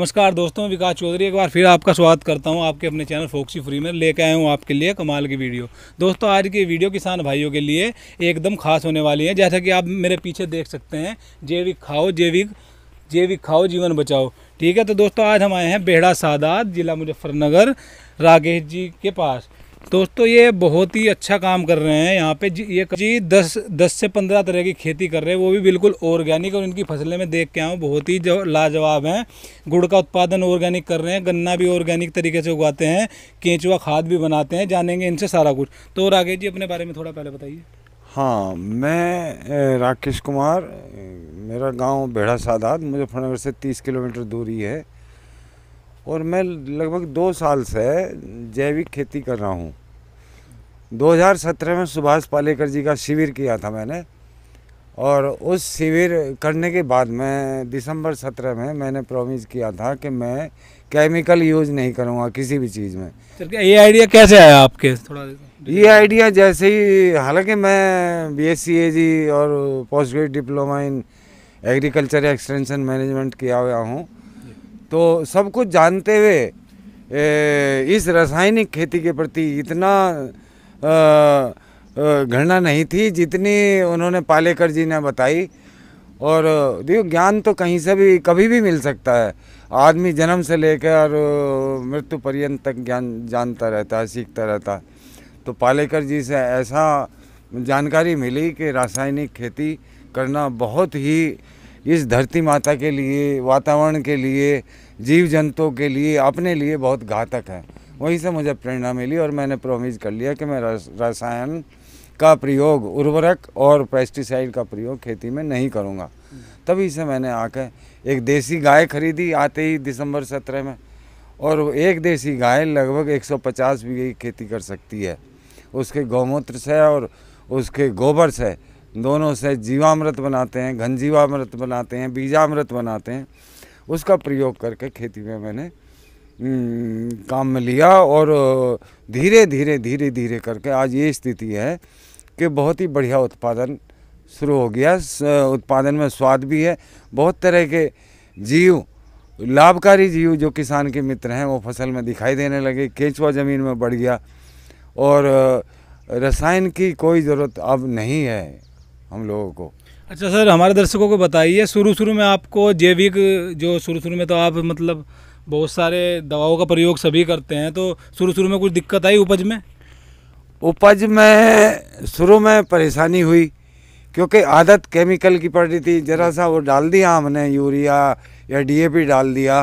नमस्कार दोस्तों विकास चौधरी एक बार फिर आपका स्वागत करता हूं आपके अपने चैनल फोक्सी फ्री में लेके आया हूं आपके लिए कमाल की वीडियो दोस्तों आज की वीडियो किसान भाइयों के लिए एकदम खास होने वाली है जैसा कि आप मेरे पीछे देख सकते हैं जैविक खाओ जैविक जैविक खाओ जीवन बचाओ ठीक है तो दोस्तों आज हम आए हैं बेहड़ा सादात ज़िला मुजफ्फरनगर राकेश जी के पास दोस्तों ये बहुत ही अच्छा काम कर रहे हैं यहाँ पे जी ये जी दस दस से पंद्रह तरह की खेती कर रहे हैं वो भी बिल्कुल ऑर्गेनिक और इनकी फसलें में देख के आऊँ बहुत ही लाजवाब हैं गुड़ का उत्पादन ऑर्गेनिक कर रहे हैं गन्ना भी ऑर्गेनिक तरीके से उगाते हैं केंचुआ खाद भी बनाते हैं जानेंगे इनसे सारा कुछ तो राकेश जी अपने बारे में थोड़ा पहले बताइए हाँ मैं राकेश कुमार मेरा गाँव बेड़ा सादात मुजफ्फरनगर से तीस किलोमीटर दूरी है और मैं लगभग दो साल से जैविक खेती कर रहा हूँ 2017 में सुभाष पालेकर जी का शिविर किया था मैंने और उस शिविर करने के बाद मैं दिसंबर 17 में मैंने प्रोमिस किया था कि मैं केमिकल यूज नहीं करूँगा किसी भी चीज़ में ये आइडिया कैसे आया आपके थोड़ा ये आइडिया जैसे ही हालांकि मैं बी एस और post graduate diploma in agriculture extension management किया हुआ हूँ तो सब कुछ जानते हुए इस रासायनिक खेती के प्रति इतना घृणा नहीं थी जितनी उन्होंने पालेकर जी ने बताई और देखो ज्ञान तो कहीं से भी कभी भी मिल सकता है आदमी जन्म से लेकर मृत्यु पर्यंत तक ज्ञान जानता रहता है सीखता रहता है तो पालेकर जी से ऐसा जानकारी मिली कि रासायनिक खेती करना बहुत ही इस धरती माता के लिए वातावरण के लिए जीव जंतुओं के लिए अपने लिए बहुत घातक है वहीं से मुझे प्रेरणा मिली और मैंने प्रोमिज कर लिया कि मैं रसायन का प्रयोग उर्वरक और पेस्टिसाइड का प्रयोग खेती में नहीं करूँगा तभी से मैंने आकर एक देसी गाय खरीदी आते ही दिसंबर सत्रह में और एक देसी गाय लगभग 150 बीघे खेती कर सकती है उसके गौमूत्र से और उसके गोबर से दोनों से जीवामृत बनाते हैं घन जीवामृत बनाते हैं बीजामृत बनाते हैं उसका प्रयोग करके खेती में मैंने हम्म, काम में लिया और धीरे धीरे धीरे धीरे करके आज ये स्थिति है कि बहुत ही बढ़िया उत्पादन शुरू हो गया उत्पादन में स्वाद भी है बहुत तरह के जीव लाभकारी जीव जो किसान के मित्र हैं वो फसल में दिखाई देने लगे केंचुआ ज़मीन में बढ़ गया और रसायन की कोई ज़रूरत अब नहीं है हम लोगों को अच्छा सर हमारे दर्शकों को बताइए शुरू शुरू में आपको जैविक जो शुरू शुरू में तो आप मतलब बहुत सारे दवाओं का प्रयोग सभी करते हैं तो शुरू शुरू में कुछ दिक्कत आई उपज में उपज में शुरू में परेशानी हुई क्योंकि आदत केमिकल की पड़ रही थी ज़रा सा वो डाल दिया हमने यूरिया या डीएपी डाल दिया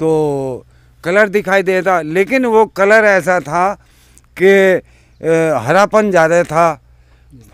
तो कलर दिखाई देता लेकिन वो कलर ऐसा था कि हरापन ज़्यादा था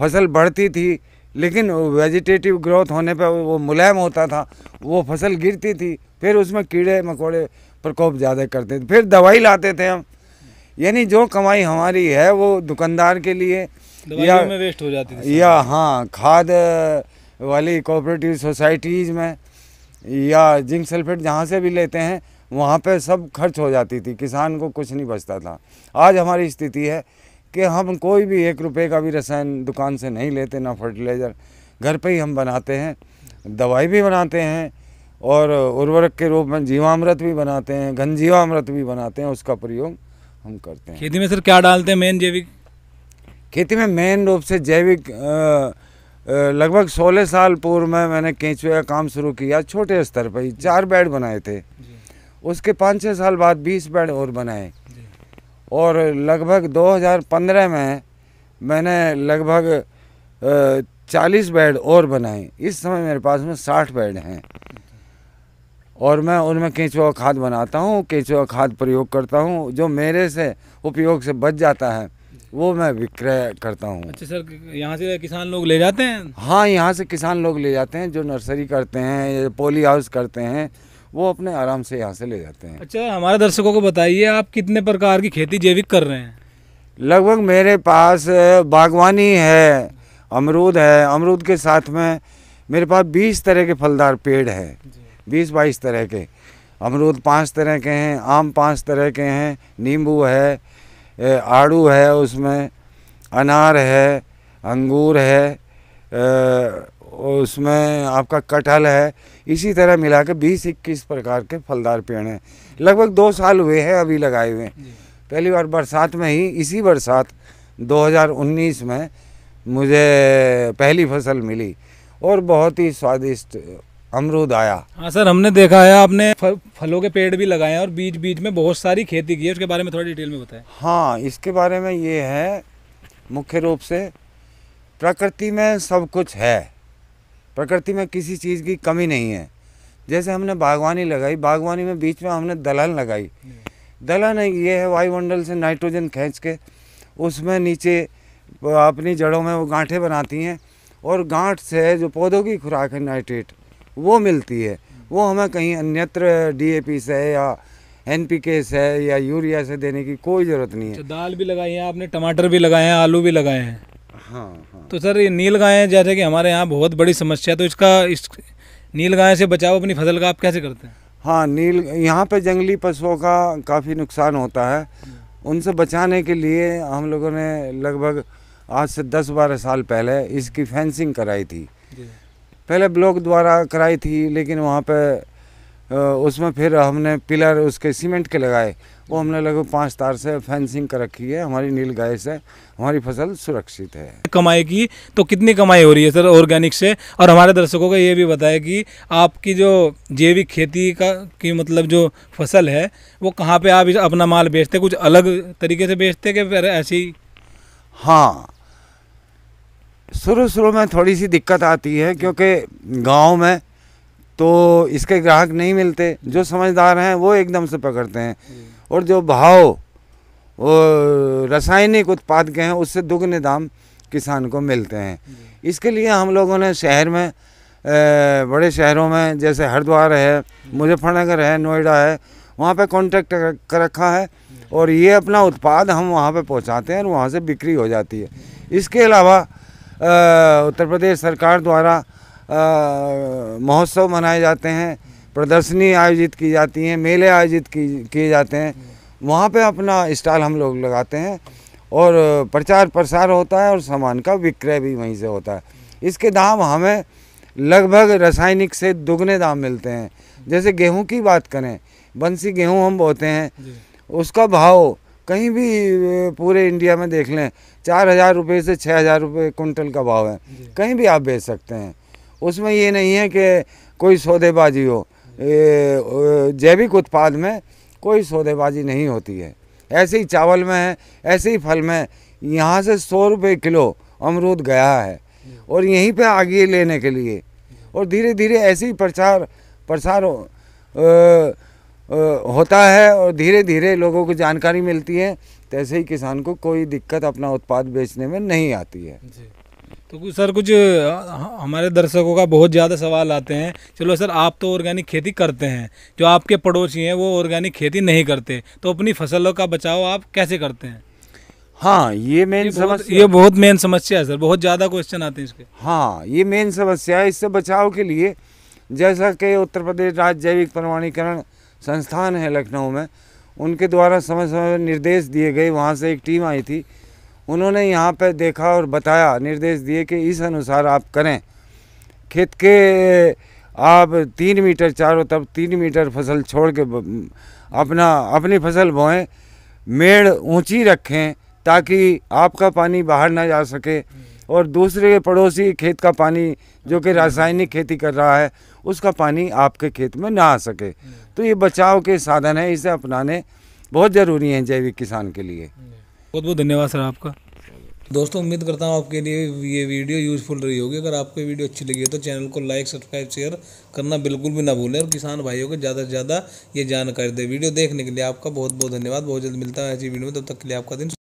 फसल बढ़ती थी लेकिन वेजिटेटिव ग्रोथ होने पर वो मुलायम होता था वो फसल गिरती थी फिर उसमें कीड़े मकोड़े प्रकोप ज़्यादा करते थे फिर दवाई लाते थे हम यानी जो कमाई हमारी है वो दुकानदार के लिए या में वेस्ट हो जाती थी या हाँ खाद वाली कोऑपरेटिव सोसाइटीज़ में या जिंक सल्फेट जहाँ से भी लेते हैं वहाँ पे सब खर्च हो जाती थी किसान को कुछ नहीं बचता था आज हमारी स्थिति है कि हम कोई भी एक रुपए का भी रसायन दुकान से नहीं लेते ना फर्टिलाइज़र घर पे ही हम बनाते हैं दवाई भी बनाते हैं और उर्वरक के रूप में जीवामृत भी बनाते हैं घन जीवामृत भी बनाते हैं उसका प्रयोग हम करते हैं खेती में सर क्या डालते हैं मेन जैविक खेती में मेन रूप से जैविक लगभग सोलह साल पूर्व में मैंने केंचुए का काम शुरू किया छोटे स्तर पर ही चार बेड बनाए थे उसके पाँच छः साल बाद बीस बेड और बनाए और लगभग 2015 में मैंने लगभग चालीस बेड और बनाए इस समय मेरे पास में साठ बेड हैं और मैं उनमें केंचुआ खाद बनाता हूँ केंचुआ खाद प्रयोग करता हूँ जो मेरे से उपयोग से बच जाता है वो मैं विक्रय करता हूँ अच्छा सर यहाँ से किसान लोग ले जाते हैं हाँ यहाँ से किसान लोग ले जाते हैं जो नर्सरी करते हैं पोली हाउस करते हैं वो अपने आराम से यहाँ से ले जाते हैं अच्छा हमारे दर्शकों को बताइए आप कितने प्रकार की खेती जैविक कर रहे हैं लगभग मेरे पास बागवानी है अमरूद है अमरूद के साथ में मेरे पास बीस तरह के फलदार पेड़ हैं बीस बाईस तरह के अमरूद पाँच तरह के हैं आम पाँच तरह के हैं नींबू है आड़ू है उसमें अनार है अंगूर है उसमें आपका कटहल है इसी तरह मिला के बीस इक्कीस प्रकार के फलदार पेड़ हैं लगभग दो साल हुए हैं अभी लगाए हुए पहली बार बरसात में ही इसी बरसात 2019 में मुझे पहली फसल मिली और बहुत ही स्वादिष्ट अमरूद आया हाँ सर हमने देखा है आपने फल फलों के पेड़ भी लगाए हैं और बीच बीच में बहुत सारी खेती की है उसके बारे में थोड़ा डिटेल में बताएं हाँ इसके बारे में ये है मुख्य रूप से प्रकृति में सब कुछ है प्रकृति में किसी चीज़ की कमी नहीं है जैसे हमने बागवानी लगाई बागवानी में बीच में हमने दलहन लगाई दलहन ये है वायुमंडल से नाइट्रोजन खींच के उसमें नीचे अपनी जड़ों में वो गांठें बनाती हैं और गांठ से जो पौधों की खुराक है नाइट्रेट वो मिलती है वो हमें कहीं अन्यत्र डीएपी से या एन पी के से या यूरिया से देने की कोई ज़रूरत नहीं है दाल भी लगाई है आपने टमाटर भी लगाए हैं आलू भी लगाए हैं हाँ, हाँ, तो सर ये नील गायें जैसे कि हमारे यहाँ बहुत बड़ी समस्या है तो इसका इस नील गाय से बचाव अपनी फसल का आप कैसे करते हैं हाँ नील यहाँ पे जंगली पशुओं का काफ़ी नुकसान होता है उनसे बचाने के लिए हम लोगों ने लगभग आज से दस बारह साल पहले इसकी फेंसिंग कराई थी पहले ब्लॉक द्वारा कराई थी लेकिन वहाँ पे उसमें फिर हमने पिलर उसके सीमेंट के लगाए वो हमने लगभग पाँच तार से फेंसिंग कर रखी है हमारी नील गाय से हमारी फसल सुरक्षित है कमाई की तो कितनी कमाई हो रही है सर ऑर्गेनिक से और हमारे दर्शकों को ये भी बताया कि आपकी जो जैविक खेती का की मतलब जो फसल है वो कहाँ पे आप अपना माल बेचते कुछ अलग तरीके से बेचते कि फिर ऐसी हाँ शुरू शुरू में थोड़ी सी दिक्कत आती है क्योंकि गाँव में तो इसके ग्राहक नहीं मिलते जो समझदार हैं वो एकदम से पकड़ते हैं और जो भाव रासायनिक उत्पाद के हैं उससे दुगने दाम किसान को मिलते हैं इसके लिए हम लोगों ने शहर में बड़े शहरों में जैसे हरिद्वार है मुजफ्फरनगर है नोएडा है वहाँ पे कॉन्ट्रैक्ट कर रखा है और ये अपना उत्पाद हम वहाँ पे पहुँचाते हैं और वहाँ से बिक्री हो जाती है इसके अलावा उत्तर प्रदेश सरकार द्वारा महोत्सव मनाए जाते हैं प्रदर्शनी आयोजित की जाती हैं मेले आयोजित किए जाते हैं वहाँ पे अपना स्टॉल हम लोग लगाते हैं और प्रचार प्रसार होता है और सामान का विक्रय भी वहीं से होता है इसके दाम हमें लगभग रासायनिक से दुगने दाम मिलते हैं जैसे गेहूं की बात करें बंसी गेहूं हम बोते हैं उसका भाव कहीं भी पूरे इंडिया में देख लें चार हज़ार रुपये से छः हज़ार रुपये कुंटल का भाव है कहीं भी आप बेच सकते हैं उसमें ये नहीं है कि कोई सौदेबाजी हो जैविक उत्पाद में कोई सौदेबाजी नहीं होती है ऐसे ही चावल में है ऐसे ही फल में यहाँ से सौ रुपये किलो अमरूद गया है और यहीं पे आगे लेने के लिए और धीरे धीरे ऐसे ही प्रचार प्रसार होता है और धीरे धीरे लोगों को जानकारी मिलती है तैसे ही किसान को कोई दिक्कत अपना उत्पाद बेचने में नहीं आती है तो सर कुछ हमारे दर्शकों का बहुत ज़्यादा सवाल आते हैं चलो सर आप तो ऑर्गेनिक खेती करते हैं जो आपके पड़ोसी हैं वो ऑर्गेनिक खेती नहीं करते तो अपनी फसलों का बचाव आप कैसे करते हैं हाँ ये मेन समस्या ये बहुत मेन समस्या है सर बहुत ज़्यादा क्वेश्चन आते हैं इसके हाँ ये मेन समस्या है इससे बचाव के लिए जैसा कि उत्तर प्रदेश राज्य जैविक प्रमाणीकरण संस्थान है लखनऊ में उनके द्वारा समय समय निर्देश दिए गए वहाँ से एक टीम आई थी उन्होंने यहाँ पर देखा और बताया निर्देश दिए कि इस अनुसार आप करें खेत के आप तीन मीटर चारों तरफ तीन मीटर फसल छोड़ के अपना अपनी फसल बोएं मेड़ ऊंची रखें ताकि आपका पानी बाहर ना जा सके और दूसरे के पड़ोसी खेत का पानी जो कि रासायनिक खेती कर रहा है उसका पानी आपके खेत में ना आ सके तो ये बचाव के साधन है इसे अपनाने बहुत ज़रूरी हैं जैविक किसान के लिए बहुत बहुत धन्यवाद सर आपका दोस्तों उम्मीद करता हूँ आपके लिए ये वीडियो यूज़फुल रही होगी अगर आपको वीडियो अच्छी लगी है तो चैनल को लाइक सब्सक्राइब शेयर करना बिल्कुल भी ना भूलें और किसान भाइयों को ज़्यादा से ज़्यादा ये जानकारी दें वीडियो देखने के लिए आपका बहुत बहुत धन्यवाद बहुत जल्द मिलता है ऐसी वीडियो में तब तक के लिए आपका दिन